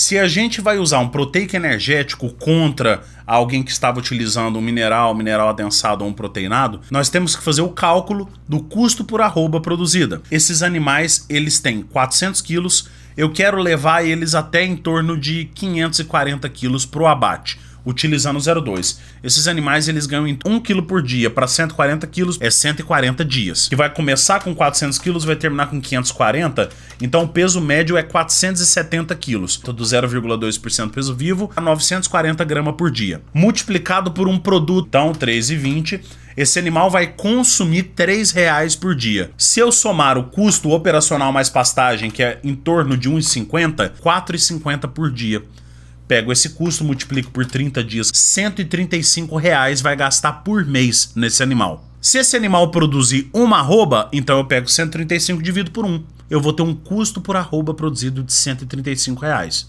Se a gente vai usar um proteico energético contra alguém que estava utilizando um mineral, um mineral adensado ou um proteinado, nós temos que fazer o cálculo do custo por arroba produzida. Esses animais, eles têm 400 quilos, eu quero levar eles até em torno de 540 quilos para o abate utilizando o 02. Esses animais eles ganham 1 kg por dia, para 140 kg é 140 dias, que vai começar com 400 kg, vai terminar com 540, então o peso médio é 470 kg, então do 0,2% peso vivo a 940 gramas por dia, multiplicado por um produto, então 3,20 esse animal vai consumir R$ reais por dia. Se eu somar o custo operacional mais pastagem, que é em torno de R$ 1,50, R$ 4,50 por dia. Pego esse custo, multiplico por 30 dias, 135 reais vai gastar por mês nesse animal. Se esse animal produzir uma arroba, então eu pego 135 dividido por 1. Eu vou ter um custo por arroba produzido de 135 reais.